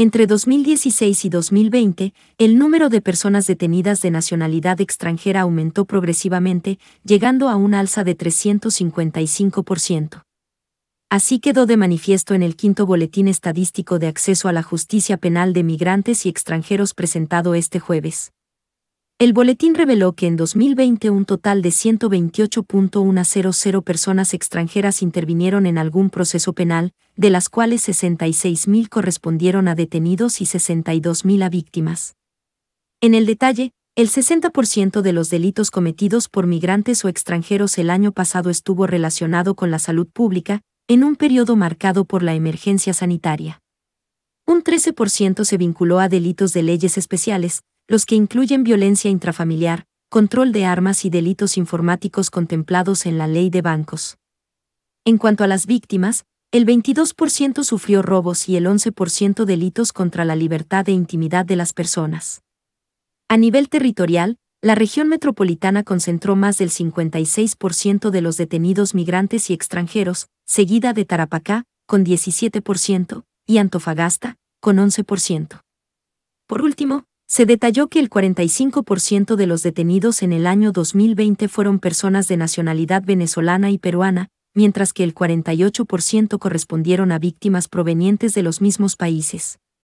Entre 2016 y 2020, el número de personas detenidas de nacionalidad extranjera aumentó progresivamente, llegando a un alza de 355%. Así quedó de manifiesto en el quinto Boletín Estadístico de Acceso a la Justicia Penal de Migrantes y Extranjeros presentado este jueves. El boletín reveló que en 2020 un total de 128.100 personas extranjeras intervinieron en algún proceso penal, de las cuales 66.000 correspondieron a detenidos y 62.000 a víctimas. En el detalle, el 60% de los delitos cometidos por migrantes o extranjeros el año pasado estuvo relacionado con la salud pública, en un periodo marcado por la emergencia sanitaria. Un 13% se vinculó a delitos de leyes especiales, los que incluyen violencia intrafamiliar, control de armas y delitos informáticos contemplados en la ley de bancos. En cuanto a las víctimas, el 22% sufrió robos y el 11% delitos contra la libertad e intimidad de las personas. A nivel territorial, la región metropolitana concentró más del 56% de los detenidos migrantes y extranjeros, seguida de Tarapacá, con 17%, y Antofagasta, con 11%. Por último, se detalló que el 45% de los detenidos en el año 2020 fueron personas de nacionalidad venezolana y peruana, mientras que el 48% correspondieron a víctimas provenientes de los mismos países.